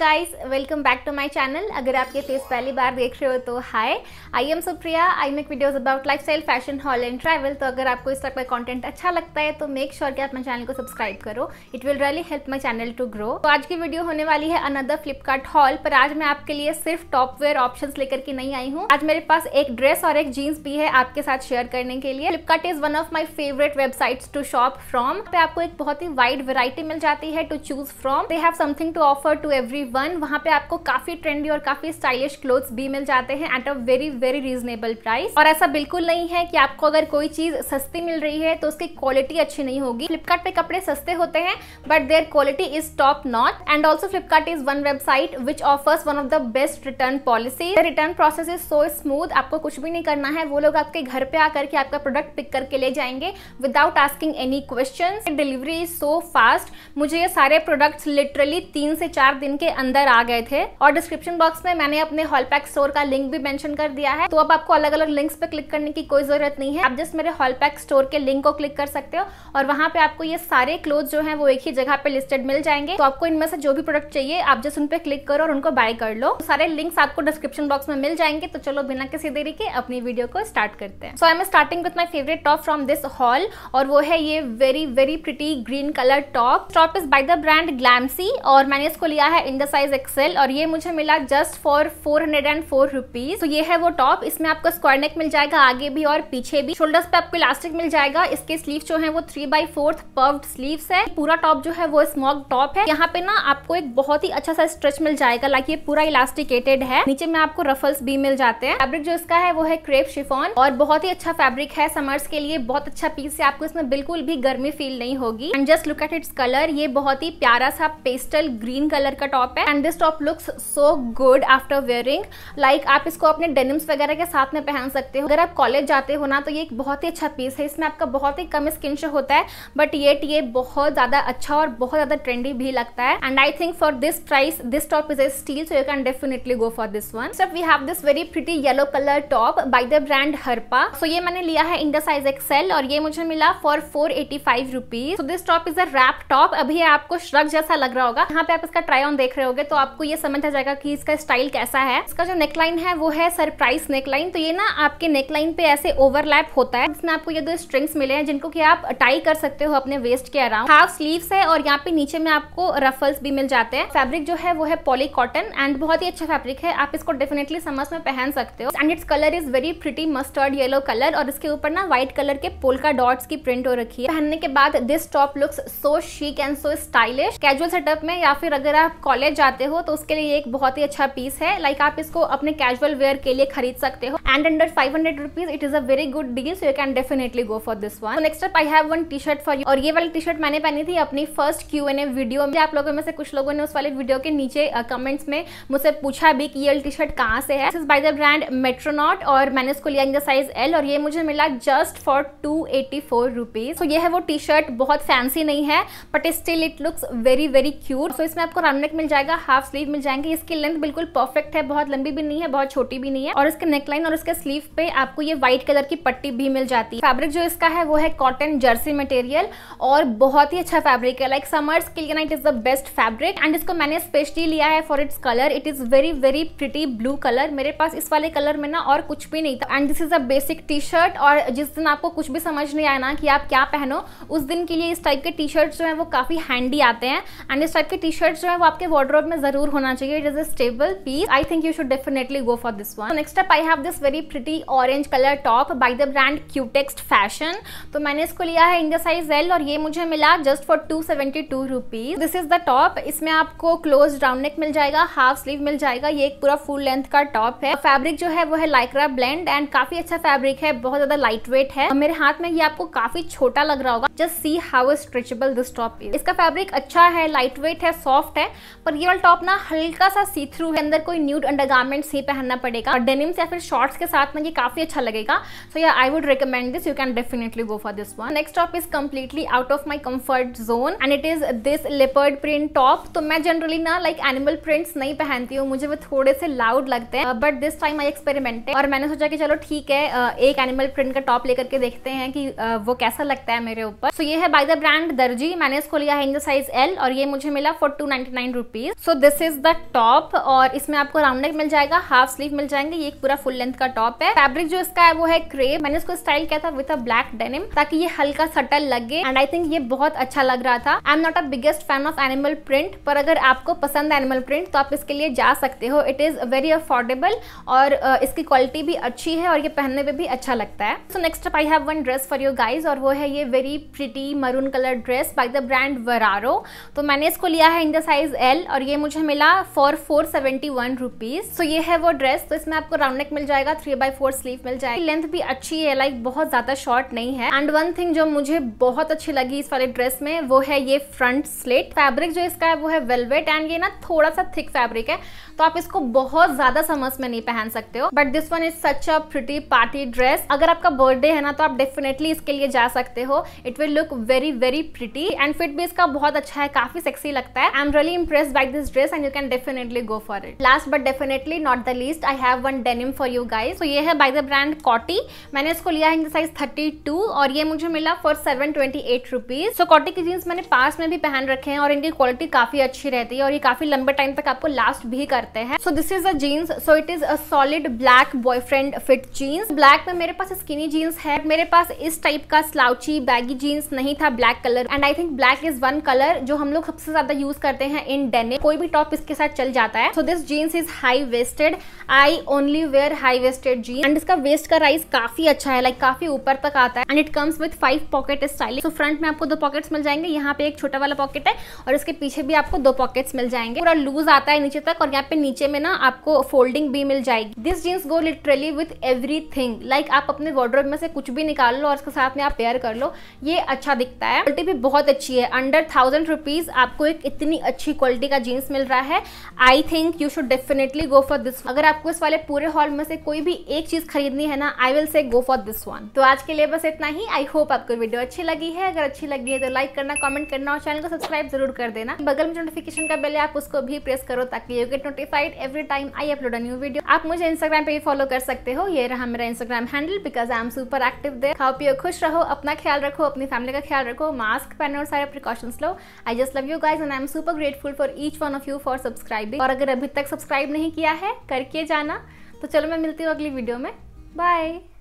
Guys welcome back to my channel अगर आप ये फेस पहली बार देख रहे हो तो hi I am Supriya I make videos about lifestyle fashion haul and travel तो अगर आपको इस तरह का कंटेंट अच्छा लगता है तो मेक श्योर sure कि आप मेरे चैनल को सब्सक्राइब करो it will really help my channel to grow तो आज की वीडियो होने वाली है अनदर फ्लिपकार्ट हॉल पर आज मैं आपके लिए सिर्फ टॉप वेयर ऑप्शन लेकर के नहीं आई हूँ आज मेरे पास एक ड्रेस और एक जीन्स भी है आपके साथ शेयर करने के लिए Flipkart is one of my favourite website to shop from पे आपको एक बहुत ही वाइड वेरायटी मिल जाती है to choose from they have something to offer to every twenty one वहाँ पे आपको काफी ट्रेंडी और काफी स्टाइलिश क्लोथ्स भी मिल जाते हैं at a very very reasonable price और ऐसा बिल्कुल नहीं है कि आपको अगर कोई चीज सस्ती मिल रही है तो उसकी क्वालिटी अच्छी नहीं होगी फ्लिपकार्ट पे कपड़े सस्ते होते हैं but their quality is top notch and also Flipkart is one website which offers one of the best return policy return process is so smooth आपको कुछ भी नहीं करना है वो लोग आपके घर पे आकर के आपका प्रोडक्ट पिक करके ले जाएंगे without asking any question delivery is so fast मुझे ये सारे प्रोडक्ट्स लिटरली तीन से चार दिन के के अंदर आ गए थे और डिस्क्रिप्शन बॉक्स में मैंने अपने हॉल पैक स्टोर का लिंक भी मेंशन कर दिया है तो अब आपको अलग अलग लिंक्स पे क्लिक करने की कोई जरूरत नहीं है आप जस्ट मेरे हॉल पैक स्टोर के लिंक को क्लिक कर सकते हो और वहां पे आपको ये सारे क्लोथ जो है वो एक ही जगह पे लिस्टेड मिल जाएंगे तो आपको इनमें से जो भी प्रोडक्ट चाहिए आप जस्ट उन पर क्लिक करो और उनको बाय कर लो तो सारे लिंक आपको डिस्क्रिप्शन बॉक्स में मिल जाएंगे तो चलो बिना किसी देरी के अपनी वीडियो को स्टार्ट करते हैं so I am starting with my favourite top from this haul और वो है ये very very pretty green colour top top is by the brand Glamsy और मैंने इसको लिया है इन द साइज एक्सेल और ये मुझे मिला just for four hundred and four rupees तो ये है वो टॉप इसमें आपको स्क्वायर नेक मिल जाएगा आगे भी और पीछे भी शोल्डर्स पे आपको इलास्टिक मिल जाएगा इसके स्लीव जो है वो three by fourth puff sleeve है पूरा टॉप जो है वो स्मॉक टॉप है यहाँ पे ना आपको एक बहुत ही अच्छा सा स्ट्रेच मिल जाएगा लाइक ये पूरा इलास्टिकेटेड है नीचे में आपको रफल्स भी मिल जाते हैं फेब्रिक जो इसका है वो है क्रेप शिफॉन और बहुत ही अच्छा फेब्रिक है समर्स के लिए बहुत अच्छा पीस है आपको इसमें बिल्कुल भी गर्मी फील नहीं होगी and just look at its colour ये बहुत ही प्यारा सा पेस्टल ग्रीन कलर का टॉप टॉप है and this top looks so good after wearing like आप इसको अपने डेनिम्स वगैरह के साथ में पहन सकते हो अगर आप कॉलेज जाते हो ना तो ये एक बहुत ही अच्छा पीस है इसमें आपका बहुत ही कम स्किन शो होता है बट ये ये बहुत ज़्यादा अच्छा और बहुत ज़्यादा ट्रेंडी भी लगता है and I think for this price this top is a steal so you can definitely go for this one sir we have this very pretty yellow colour top by the brand Harpa so ये मैंने लिया है इंडा size Excel और ये मुझे मिला for four eighty five rupees this top is a wrap top अभी आपको श्रग जैसा लग रहा होगा यहाँ पे आप इसका ट्राई ऑन देख देख रहे होगे तो आपको ये समझ आ जाएगा कि इसका स्टाइल कैसा है इसका जो नेकलाइन है वो है सरप्राइज नेकलाइन तो ये ना आपके नेकलाइन पे ऐसे ओवरलैप होता है इसमें आपको ये दो स्ट्रिंग्स मिले हैं जिनको कि आप टाई कर सकते हो अपने वेस्ट के अराउंड हाफ स्लीव्स है और यहाँ पे नीचे में आपको रफल्स भी मिल जाते हैं फैब्रिक जो है वो है पॉली कॉटन एंड बहुत ही अच्छा फैब्रिक है आप इसको डेफिनेटली समर्स में पहन सकते हो and its colour is very pretty mustard yellow colour और इसके ऊपर ना व्हाइट कलर के पोलका डॉट्स की प्रिंट हो रखी है पहनने के बाद this top looks so chic and so stylish casual setup में या फिर अगर आप कॉलेज कॉलेज जाते हो तो उसके लिए एक बहुत ही अच्छा पीस है लाइक आप इसको अपने कैजुअल वेयर के लिए खरीद सकते हो and under five hundred rupees it is a very good deal so you can definitely go for this one next I have one T shirt for you और ये वाली टी शर्ट मैंने पहनी थी अपनी first Q N A video में आप लोगों में से कुछ लोगों ने उस वाले वीडियो के नीचे कमेंट्स में मुझसे पूछा भी कि ये टी शर्ट कहाँ से है बाय द ब्रांड मेट्रोनॉट और मैंने इसको लिया इन द साइज एल और ये मुझे मिला just for two eighty four rupees तो ये है वो टी शर्ट बहुत फैंसी नहीं है but still it looks very very cute so इसमें आपको राउंड नेक मिल जाएगा हाफ स्लीव मिल जाएंगे इसकी लेंथ बिल्कुल परफेक्ट है बहुत लंबी भी नहीं है बहुत छोटी भी नहीं है और इसके नेकलाइन और इसके स्लीव पे आपको ये व्हाइट कलर की पट्टी भी मिल जाती है फैब्रिक जो इसका है वो है कॉटन जर्सी मटेरियल और बहुत ही अच्छा फैब्रिक है लाइक समर्स के लिए it is the best fabric and इसको मैंने स्पेशली लिया है for its colour it is very very pretty blue colour मेरे पास इस वाले कलर में ना और कुछ भी नहीं था and this is a basic T shirt और जिस दिन आपको कुछ भी समझ नहीं आया ना कि आप क्या पहनो उस दिन के लिए इस टाइप के टी शर्ट जो है वो काफी हैंडी आते हैं एंड इस टाइप के टी शर्ट जो है वो आपके wardrobe में जरूर होना चाहिए it is a staple piece I think you should definitely go for this one next up I have this very pretty orange colour top by the brand Cutext fashion तो मैंने इसको लिया है इंडिया साइज एल और ये मुझे मिला just for two seventy two rupees this is the top इसमें आपको क्लोज राउंड नेक मिल जाएगा हाफ स्लीव मिल जाएगा ये एक पूरा फुल लेंथ का टॉप है फैब्रिक जो है वो है लाइक्रा ब्लेंड एंड काफी अच्छा फैब्रिक है बहुत ज्यादा लाइट वेट है मेरे हाथ में ये आपको काफी छोटा लग रहा होगा just see how stretchable this top is इसका फैब्रिक अच्छा है लाइट वेट है सॉफ्ट है पर और ये वाला टॉप ना हल्का सा सी थ्रू है अंदर कोई न्यूड अंडरगारमेंट्स ही पहनना पड़ेगा और डेनिम्स या फिर शॉर्ट्स के साथ में ये काफी अच्छा लगेगा so yeah I would recommend this you can definitely go for this one next top is completely out of my comfort zone and it is this leopard print top तो मैं जनरली ना लाइक एनिमल प्रिंट्स नहीं पहनती हूँ मुझे वो थोड़े से लाउड लगते हैं but this time I experiment और मैंने सोचा कि चलो ठीक है एक एनिमल प्रिंट का टॉप लेकर के देखते हैं कि वो कैसा लगता है मेरे ऊपर सो so, ये है बाय द ब्रांड दर्जी मैंने इसको लिया है इन द साइज एल और ये मुझे मिला for two ninety nine rupees so this is the top और इसमें आपको राउंड नेक मिल जाएगा हाफ स्लीव मिल जाएंगे ये एक पूरा फुल लेंथ का टॉप है फैब्रिक जो इसका है वो है क्रेप मैंने इसको स्टाइल किया था विद अ ब्लैक डेनिम ताकि ये हल्का सटल लगे एंड आई थिंक ये बहुत अच्छा लग रहा था I am not a biggest fan of animal print पर अगर आपको पसंद है एनिमल प्रिंट तो आप इसके लिए जा सकते हो इट इज वेरी अफोर्डेबल और इसकी क्वालिटी भी अच्छी है और ये पहनने में भी अच्छा लगता है so next I have one dress for you guys और वो है ये very pretty maroon colour dress by the brand Vararo तो मैंने इसको लिया है इन द साइज एल और ये मुझे मिला for four seventy one rupees तो ये है वो ड्रेस तो इसमें आपको राउंड नेक मिल जाएगा थ्री बाई फोर स्लीव मिल जाएगी लेंथ भी अच्छी है लाइक बहुत ज़्यादा शॉर्ट नहीं है एंड वन थिंग जो मुझे बहुत अच्छी लगी इस वाले ड्रेस में वो है ये फ्रंट स्लेट फैब्रिक जो इसका है वो है वेलवेट एंड ये ना थोड़ा सा थिक फैब्रिक है तो आप इसको बहुत ज्यादा समर्स में नहीं पहन सकते हो but this one is such a pretty party dress अगर आपका बर्थडे है ना तो आप डेफिनेटली इसके लिए जा सकते हो it will look very very pretty and fit भी इसका बहुत अच्छा है काफी सेक्सी लगता है I am really impress by this dress and you can definitely go for it last but definitely not the least I have one denim for you guys तो ये है बाई द ब्रांड कॉटी मैंने इसको लिया है size thirty two और ये मुझे मिला for seven twenty eight rupees so कॉटी की जीन्स मैंने पास में भी पहन रखे हैं और इनकी क्वालिटी काफी अच्छी रहती है और ये काफी लंबे टाइम तक आपको लास्ट भी कर करते हैं so this is a jeans so it is a solid black boyfriend fit jeans black में मेरे पास स्किनी जीन्स है मेरे पास इस टाइप का स्लाउची बैगी जीन्स नहीं था black colour and I think black is one colour जो हम लोग सबसे ज्यादा यूज करते हैं इन डेने कोई भी टॉप इसके साथ चल जाता है so this jeans is high waisted I only wear high waisted jeans and इसका वेस्ट का राइज काफी अच्छा है लाइक like, काफी ऊपर तक आता है and it comes with five pocket style so front में आपको दो पॉकेट्स मिल जाएंगे यहाँ पे एक छोटा वाला पॉकेट है और इसके पीछे भी आपको दो पॉकेट्स मिल जाएंगे पूरा लूज आता है नीचे तक और यहाँ पे पे नीचे में ना आपको फोल्डिंग भी मिल जाएगी this jeans go literally with everything like आप अपने वॉर्ड्रोब में से कुछ भी निकाल लो और उसके साथ में आप पेयर कर लो ये अच्छा दिखता है क्वालिटी भी बहुत अच्छी है अंडर थाउजेंड रुपीज आपको एक इतनी अच्छी क्वालिटी का जीन्स मिल रहा है I think you should definitely go for this अगर आपको इस वाले पूरे हॉल में से कोई भी एक चीज खरीदनी है ना I will say go for this one तो आज के लिए बस इतना ही आई होप आपको वीडियो अच्छी लगी है अगर अच्छी लगी है तो लाइक करना कमेंट करना और चैनल को सब्सक्राइब जरूर कर देना बगल में नोटिफिकेशन का बेल है आप उसको भी प्रेस करो ताकि you get notice notified every time I upload a new video. आप मुझे इंस्टाग्राम पे भी फॉलो कर सकते हो ये रहा मेरा Instagram handle because I am super active there खाओ पियो खुश रहो अपना ख्याल रखो अपनी फैमिली का ख्याल रखो मास्क पहनो और सारे प्रिकॉशंस लो I just love you guys and I am super grateful for each one of you for subscribing और अगर अभी तक सब्सक्राइब नहीं किया है करके जाना तो चलो मैं मिलती हूँ अगली वीडियो में बाय